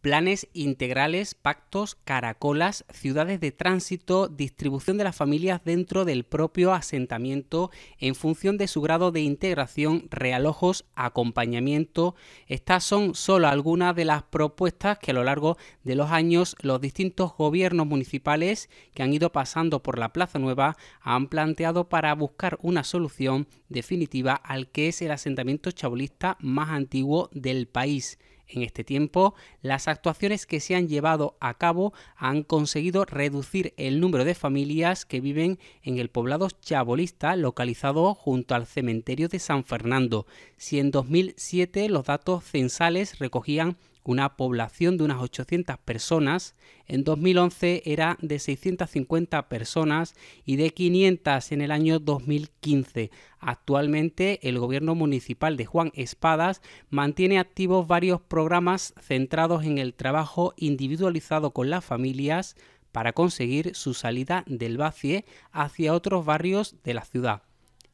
planes integrales, pactos, caracolas, ciudades de tránsito, distribución de las familias dentro del propio asentamiento en función de su grado de integración, realojos, acompañamiento. Estas son solo algunas de las propuestas que a lo largo de los años los distintos gobiernos municipales que han ido pasando por la Plaza Nueva han planteado para buscar una solución definitiva al que es el asentamiento chabolista más antiguo del país en este tiempo, las actuaciones que se han llevado a cabo han conseguido reducir el número de familias que viven en el poblado chabolista localizado junto al cementerio de San Fernando. Si en 2007 los datos censales recogían una población de unas 800 personas, en 2011 era de 650 personas y de 500 en el año 2015. Actualmente el gobierno municipal de Juan Espadas mantiene activos varios programas centrados en el trabajo individualizado con las familias para conseguir su salida del vacío hacia otros barrios de la ciudad.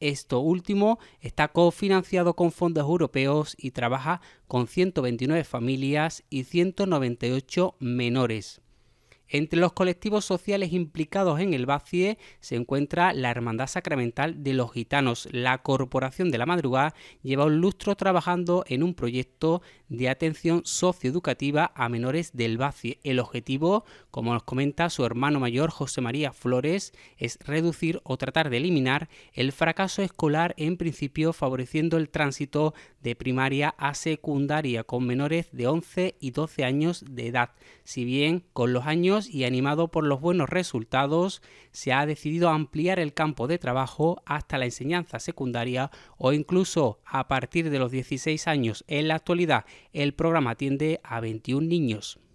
Esto último está cofinanciado con fondos europeos y trabaja con 129 familias y 198 menores. Entre los colectivos sociales implicados en el vacío se encuentra la Hermandad Sacramental de los Gitanos. La Corporación de la Madrugada lleva un lustro trabajando en un proyecto de atención socioeducativa a menores del BACIE. El objetivo, como nos comenta su hermano mayor José María Flores, es reducir o tratar de eliminar el fracaso escolar en principio favoreciendo el tránsito de primaria a secundaria con menores de 11 y 12 años de edad, si bien con los años y animado por los buenos resultados, se ha decidido ampliar el campo de trabajo hasta la enseñanza secundaria o incluso a partir de los 16 años. En la actualidad, el programa atiende a 21 niños.